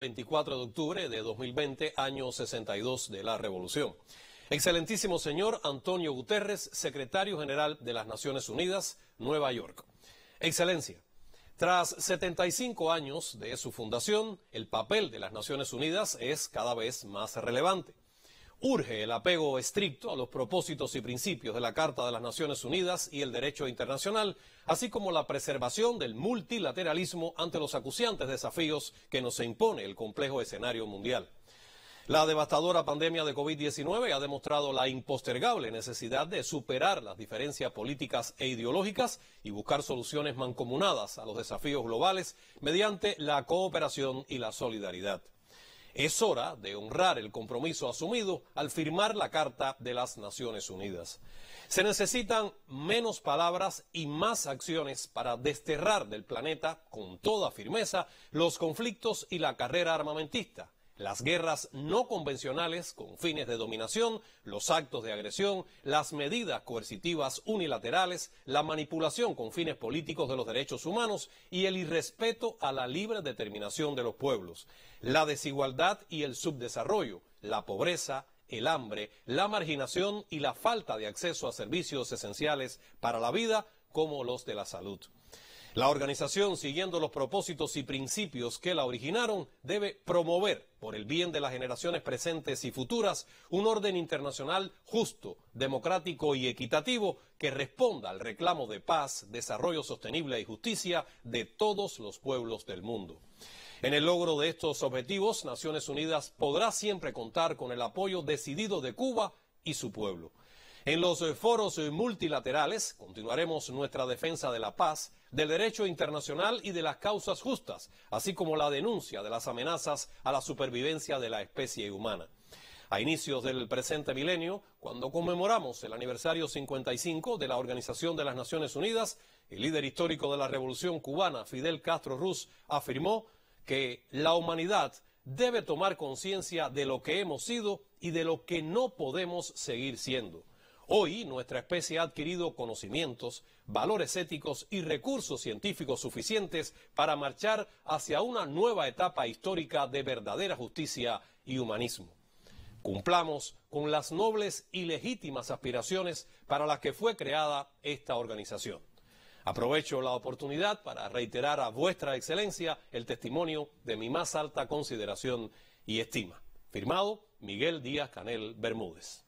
24 de octubre de 2020, año 62 de la Revolución. Excelentísimo señor Antonio Guterres, secretario general de las Naciones Unidas, Nueva York. Excelencia, tras 75 años de su fundación, el papel de las Naciones Unidas es cada vez más relevante urge el apego estricto a los propósitos y principios de la Carta de las Naciones Unidas y el derecho internacional, así como la preservación del multilateralismo ante los acuciantes desafíos que nos impone el complejo escenario mundial. La devastadora pandemia de COVID-19 ha demostrado la impostergable necesidad de superar las diferencias políticas e ideológicas y buscar soluciones mancomunadas a los desafíos globales mediante la cooperación y la solidaridad. Es hora de honrar el compromiso asumido al firmar la Carta de las Naciones Unidas. Se necesitan menos palabras y más acciones para desterrar del planeta con toda firmeza los conflictos y la carrera armamentista las guerras no convencionales con fines de dominación, los actos de agresión, las medidas coercitivas unilaterales, la manipulación con fines políticos de los derechos humanos y el irrespeto a la libre determinación de los pueblos, la desigualdad y el subdesarrollo, la pobreza, el hambre, la marginación y la falta de acceso a servicios esenciales para la vida como los de la salud. La organización, siguiendo los propósitos y principios que la originaron, debe promover, por el bien de las generaciones presentes y futuras, un orden internacional justo, democrático y equitativo que responda al reclamo de paz, desarrollo sostenible y justicia de todos los pueblos del mundo. En el logro de estos objetivos, Naciones Unidas podrá siempre contar con el apoyo decidido de Cuba y su pueblo. En los eh, foros eh, multilaterales continuaremos nuestra defensa de la paz, del derecho internacional y de las causas justas, así como la denuncia de las amenazas a la supervivencia de la especie humana. A inicios del presente milenio, cuando conmemoramos el aniversario 55 de la Organización de las Naciones Unidas, el líder histórico de la Revolución cubana, Fidel Castro Ruz, afirmó que la humanidad debe tomar conciencia de lo que hemos sido y de lo que no podemos seguir siendo. Hoy nuestra especie ha adquirido conocimientos, valores éticos y recursos científicos suficientes para marchar hacia una nueva etapa histórica de verdadera justicia y humanismo. Cumplamos con las nobles y legítimas aspiraciones para las que fue creada esta organización. Aprovecho la oportunidad para reiterar a vuestra excelencia el testimonio de mi más alta consideración y estima. Firmado Miguel Díaz Canel Bermúdez.